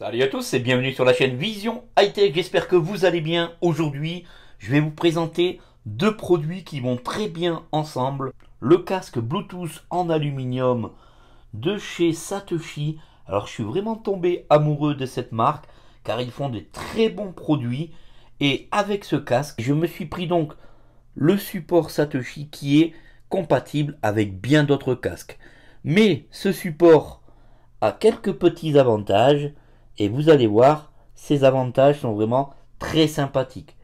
Salut à tous et bienvenue sur la chaîne Vision High Tech. J'espère que vous allez bien. Aujourd'hui, je vais vous présenter deux produits qui vont très bien ensemble. Le casque Bluetooth en aluminium de chez Satoshi. Alors, je suis vraiment tombé amoureux de cette marque car ils font des très bons produits. Et avec ce casque, je me suis pris donc le support Satoshi qui est compatible avec bien d'autres casques. Mais ce support a quelques petits avantages et vous allez voir, ces avantages sont vraiment très sympathiques.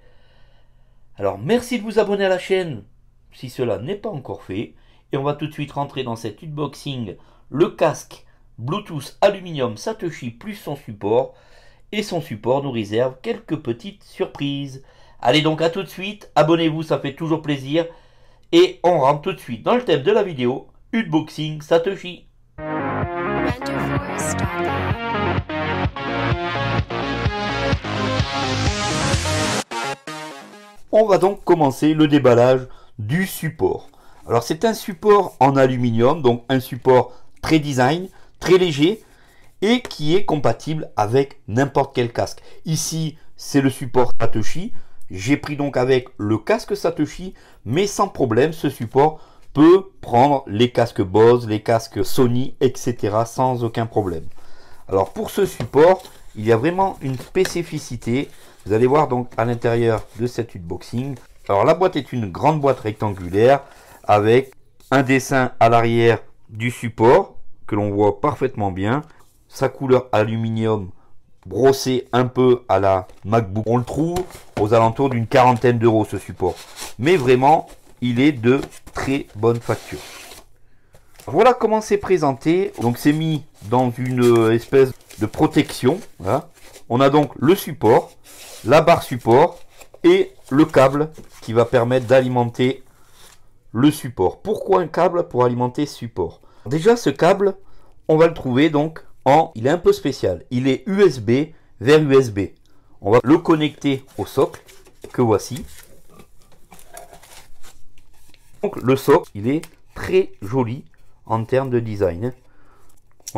Alors merci de vous abonner à la chaîne si cela n'est pas encore fait. Et on va tout de suite rentrer dans cet unboxing. Le casque Bluetooth aluminium Satoshi plus son support. Et son support nous réserve quelques petites surprises. Allez donc à tout de suite, abonnez-vous, ça fait toujours plaisir. Et on rentre tout de suite dans le thème de la vidéo, unboxing Satoshi. On va donc commencer le déballage du support. Alors c'est un support en aluminium, donc un support très design, très léger et qui est compatible avec n'importe quel casque. Ici c'est le support Satoshi, j'ai pris donc avec le casque Satoshi, mais sans problème ce support peut prendre les casques Bose, les casques Sony, etc. sans aucun problème. Alors pour ce support, il y a vraiment une spécificité. Vous allez voir donc à l'intérieur de cette unboxing Alors la boîte est une grande boîte rectangulaire avec un dessin à l'arrière du support que l'on voit parfaitement bien. Sa couleur aluminium brossé un peu à la MacBook. On le trouve aux alentours d'une quarantaine d'euros ce support. Mais vraiment, il est de très bonne facture. Voilà comment c'est présenté. Donc c'est mis dans une euh, espèce de protection. Hein. On a donc le support, la barre support et le câble qui va permettre d'alimenter le support. Pourquoi un câble pour alimenter support Déjà ce câble, on va le trouver donc en... Il est un peu spécial. Il est USB vers USB. On va le connecter au socle que voici. Donc le socle, il est très joli en termes de design.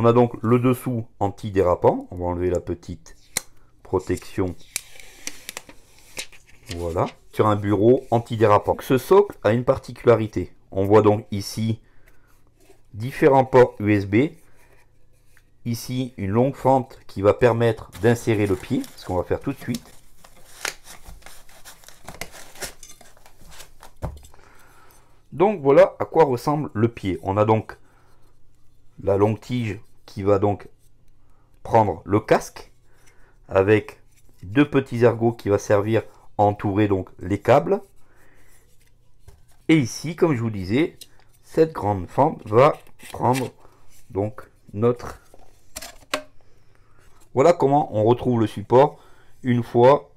On a donc le dessous anti-dérapant, On va enlever la petite protection. Voilà. Sur un bureau anti-dérapant. Ce socle a une particularité. On voit donc ici différents ports USB. Ici, une longue fente qui va permettre d'insérer le pied, ce qu'on va faire tout de suite. Donc voilà à quoi ressemble le pied. On a donc la longue tige va donc prendre le casque avec deux petits ergots qui va servir à entourer donc les câbles. Et ici, comme je vous disais, cette grande fente va prendre donc notre... Voilà comment on retrouve le support une fois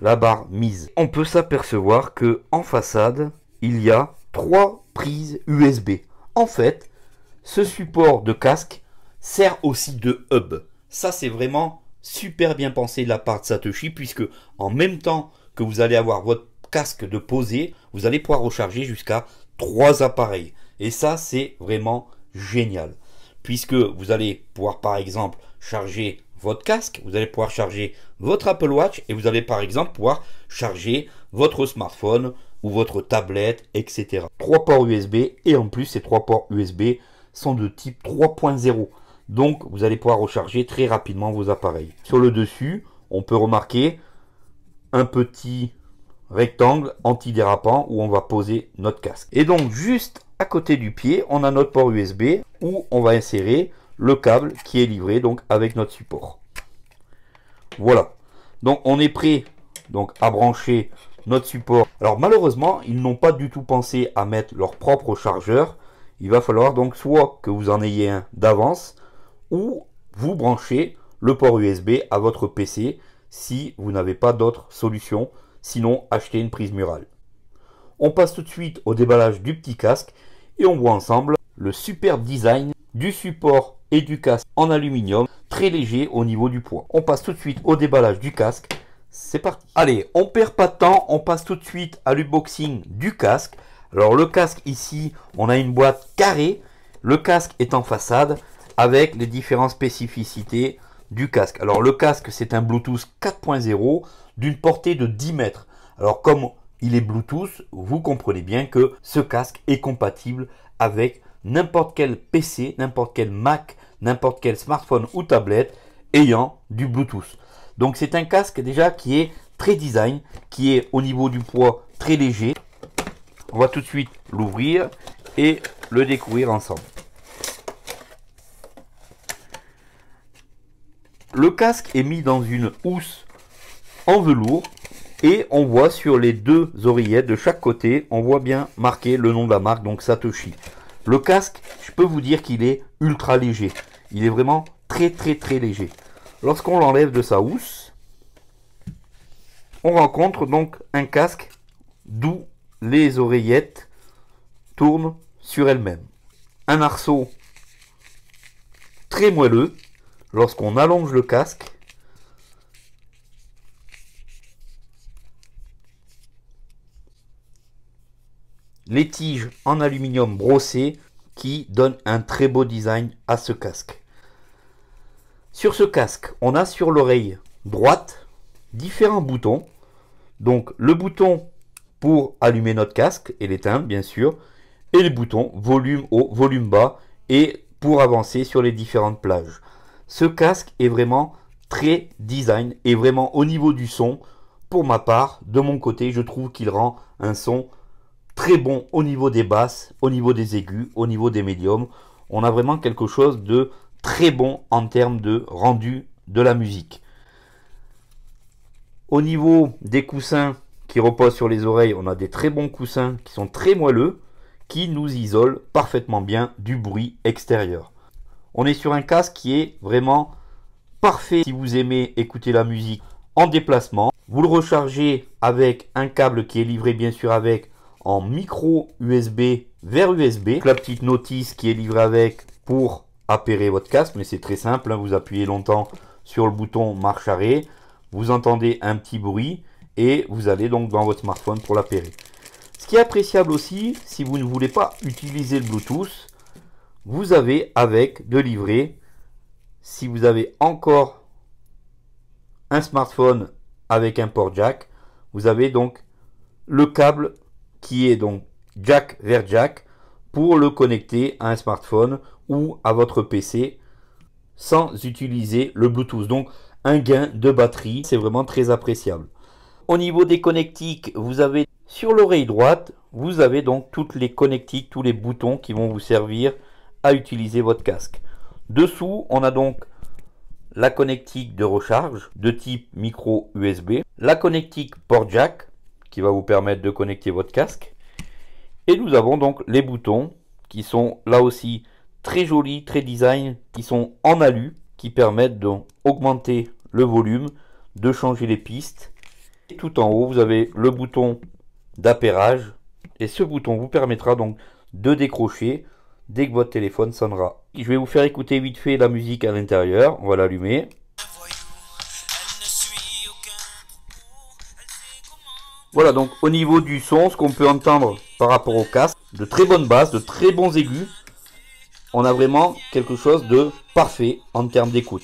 la barre mise. On peut s'apercevoir que en façade, il y a trois prises USB. En fait, ce support de casque sert aussi de hub. Ça, c'est vraiment super bien pensé de la part de Satoshi, puisque en même temps que vous allez avoir votre casque de poser, vous allez pouvoir recharger jusqu'à trois appareils. Et ça, c'est vraiment génial. Puisque vous allez pouvoir, par exemple, charger votre casque, vous allez pouvoir charger votre Apple Watch et vous allez, par exemple, pouvoir charger votre smartphone ou votre tablette, etc. Trois ports USB et en plus, ces trois ports USB sont de type 3.0. Donc, vous allez pouvoir recharger très rapidement vos appareils. Sur le dessus, on peut remarquer un petit rectangle antidérapant où on va poser notre casque. Et donc, juste à côté du pied, on a notre port USB où on va insérer le câble qui est livré donc avec notre support. Voilà. Donc, on est prêt donc à brancher notre support. Alors malheureusement, ils n'ont pas du tout pensé à mettre leur propre chargeur. Il va falloir donc soit que vous en ayez un d'avance, ou vous branchez le port USB à votre PC si vous n'avez pas d'autre solution, sinon acheter une prise murale. On passe tout de suite au déballage du petit casque et on voit ensemble le superbe design du support et du casque en aluminium, très léger au niveau du poids. On passe tout de suite au déballage du casque, c'est parti. Allez, on perd pas de temps, on passe tout de suite à l'unboxing du casque. Alors le casque ici, on a une boîte carrée, le casque est en façade, avec les différentes spécificités du casque. Alors le casque c'est un Bluetooth 4.0 d'une portée de 10 mètres. Alors comme il est Bluetooth, vous comprenez bien que ce casque est compatible avec n'importe quel PC, n'importe quel Mac, n'importe quel smartphone ou tablette ayant du Bluetooth. Donc c'est un casque déjà qui est très design, qui est au niveau du poids très léger. On va tout de suite l'ouvrir et le découvrir ensemble. Le casque est mis dans une housse en velours et on voit sur les deux oreillettes de chaque côté, on voit bien marqué le nom de la marque, donc Satoshi. Le casque, je peux vous dire qu'il est ultra léger. Il est vraiment très très très léger. Lorsqu'on l'enlève de sa housse, on rencontre donc un casque d'où les oreillettes tournent sur elles-mêmes. Un arceau très moelleux lorsqu'on allonge le casque, les tiges en aluminium brossé qui donnent un très beau design à ce casque. Sur ce casque, on a sur l'oreille droite différents boutons. Donc le bouton pour allumer notre casque et l'éteindre bien sûr, et les boutons volume haut, volume bas et pour avancer sur les différentes plages. Ce casque est vraiment très design et vraiment au niveau du son, pour ma part, de mon côté, je trouve qu'il rend un son très bon au niveau des basses, au niveau des aigus, au niveau des médiums. On a vraiment quelque chose de très bon en termes de rendu de la musique. Au niveau des coussins qui reposent sur les oreilles, on a des très bons coussins qui sont très moelleux, qui nous isolent parfaitement bien du bruit extérieur. On est sur un casque qui est vraiment parfait si vous aimez écouter la musique en déplacement. Vous le rechargez avec un câble qui est livré bien sûr avec en micro USB vers USB. la petite notice qui est livrée avec pour appairer votre casque, mais c'est très simple, hein, vous appuyez longtemps sur le bouton marche arrêt, vous entendez un petit bruit et vous allez donc dans votre smartphone pour l'appairer. Ce qui est appréciable aussi, si vous ne voulez pas utiliser le Bluetooth, vous avez avec de livrer, si vous avez encore un smartphone avec un port jack, vous avez donc le câble qui est donc jack vers jack pour le connecter à un smartphone ou à votre PC sans utiliser le Bluetooth. Donc un gain de batterie, c'est vraiment très appréciable. Au niveau des connectiques, vous avez sur l'oreille droite, vous avez donc toutes les connectiques, tous les boutons qui vont vous servir à utiliser votre casque. Dessous, on a donc la connectique de recharge de type micro USB, la connectique port jack qui va vous permettre de connecter votre casque, et nous avons donc les boutons qui sont là aussi très jolis, très design, qui sont en alu, qui permettent d'augmenter le volume, de changer les pistes. Et tout en haut, vous avez le bouton d'appairage, et ce bouton vous permettra donc de décrocher dès que votre téléphone sonnera. Je vais vous faire écouter vite fait la musique à l'intérieur. On va l'allumer. Voilà donc au niveau du son, ce qu'on peut entendre par rapport au casque, de très bonnes basses, de très bons aigus. On a vraiment quelque chose de parfait en termes d'écoute.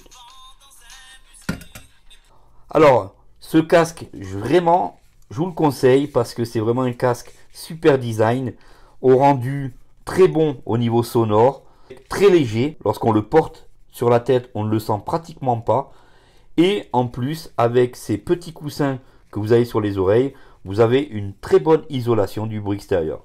Alors, ce casque, vraiment, je vous le conseille parce que c'est vraiment un casque super design, au rendu très bon au niveau sonore, très léger. Lorsqu'on le porte sur la tête, on ne le sent pratiquement pas. Et en plus, avec ces petits coussins que vous avez sur les oreilles, vous avez une très bonne isolation du bruit extérieur.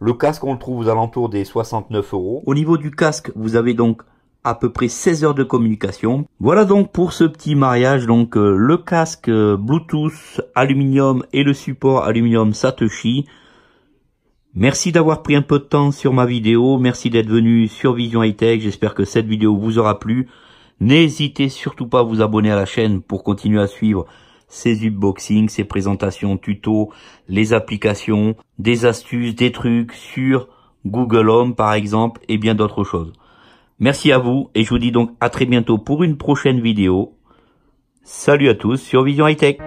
Le casque, on le trouve aux alentours des 69 euros. Au niveau du casque, vous avez donc à peu près 16 heures de communication. Voilà donc pour ce petit mariage, donc euh, le casque euh, Bluetooth aluminium et le support aluminium Satoshi. Merci d'avoir pris un peu de temps sur ma vidéo, merci d'être venu sur Vision High Tech, j'espère que cette vidéo vous aura plu. N'hésitez surtout pas à vous abonner à la chaîne pour continuer à suivre ces unboxings, ces présentations, tutos, les applications, des astuces, des trucs sur Google Home par exemple et bien d'autres choses. Merci à vous et je vous dis donc à très bientôt pour une prochaine vidéo. Salut à tous sur Vision High Tech.